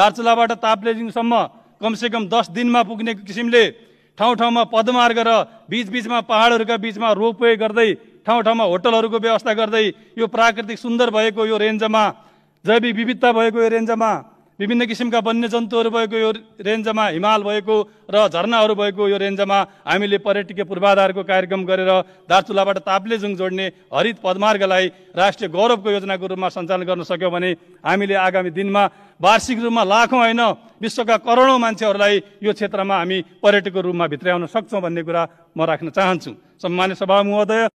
दार्चुलाबाट ताप्लेजिङसम्म कमसेकम दस दिनमा पुग्ने किसिमले ठाउँ ठाउँमा पदमार्ग र बिचबिचमा पहाडहरूका बिचमा रोपवे गर्दै ठाउँ ठाउँमा होटलहरूको व्यवस्था गर्दै यो प्राकृतिक सुन्दर भएको यो रेन्जमा जैविक विविधता भएको यो रेन्जमा विभिन्न किसिमका वन्यजन्तुहरू भएको यो रेन्जमा हिमाल भएको र झरनाहरू भएको यो रेन्जमा हामीले पर्यटकीय पूर्वाधारको कार्यक्रम गरेर दार्चुलाबाट ताप्लेजुङ जोड्ने हरित पदमार्गलाई राष्ट्रिय गौरवको योजनाको रूपमा सञ्चालन गर्न सक्यौँ भने हामीले आगामी दिनमा वार्षिक रूपमा लाखौँ होइन विश्वका करोडौँ मान्छेहरूलाई यो क्षेत्रमा हामी पर्यटकको रूपमा भित्राउन सक्छौँ भन्ने कुरा म राख्न चाहन्छु सम्मान्य सभा महोदय